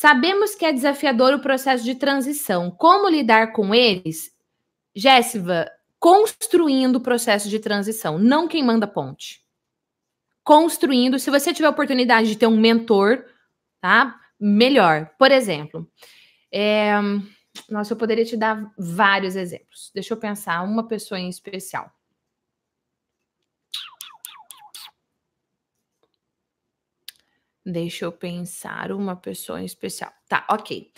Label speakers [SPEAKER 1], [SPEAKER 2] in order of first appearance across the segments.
[SPEAKER 1] Sabemos que é desafiador o processo de transição. Como lidar com eles? Jéssica, construindo o processo de transição, não quem manda ponte. Construindo, se você tiver oportunidade de ter um mentor, tá? Melhor. Por exemplo, é... nossa, eu poderia te dar vários exemplos. Deixa eu pensar uma pessoa em especial. Deixa eu pensar uma pessoa em especial. Tá, ok.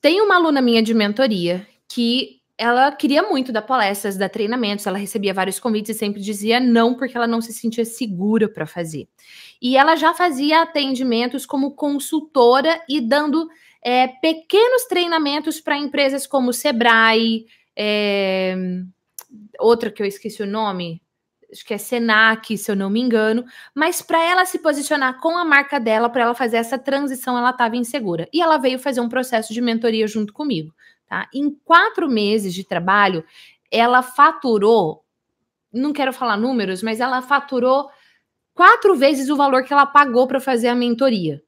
[SPEAKER 1] Tem uma aluna minha de mentoria que ela queria muito dar palestras, dar treinamentos, ela recebia vários convites e sempre dizia não porque ela não se sentia segura para fazer. E ela já fazia atendimentos como consultora e dando é, pequenos treinamentos para empresas como Sebrae, é, outra que eu esqueci o nome, acho que é Senac, se eu não me engano, mas para ela se posicionar com a marca dela, para ela fazer essa transição, ela estava insegura. E ela veio fazer um processo de mentoria junto comigo. Tá? Em quatro meses de trabalho, ela faturou, não quero falar números, mas ela faturou quatro vezes o valor que ela pagou para fazer a mentoria.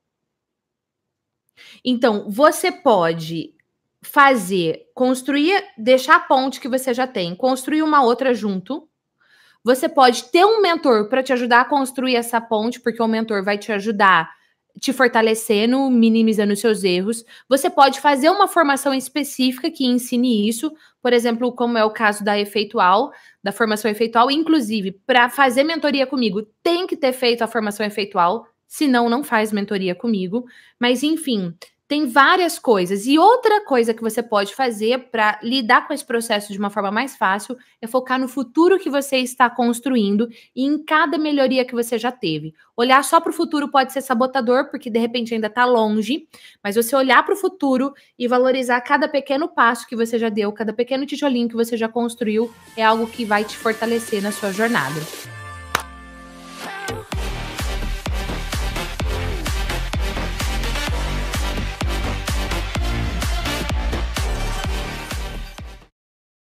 [SPEAKER 1] Então, você pode fazer, construir, deixar a ponte que você já tem, construir uma outra junto, você pode ter um mentor para te ajudar a construir essa ponte, porque o mentor vai te ajudar te fortalecendo, minimizando os seus erros. Você pode fazer uma formação específica que ensine isso, por exemplo, como é o caso da efeitual, da formação efeitual. Inclusive, para fazer mentoria comigo, tem que ter feito a formação efeitual, senão não faz mentoria comigo. Mas, enfim, tem várias coisas. E outra coisa que você pode fazer para lidar com esse processo de uma forma mais fácil é focar no futuro que você está construindo e em cada melhoria que você já teve. Olhar só para o futuro pode ser sabotador, porque de repente ainda está longe, mas você olhar para o futuro e valorizar cada pequeno passo que você já deu, cada pequeno tijolinho que você já construiu, é algo que vai te fortalecer na sua jornada.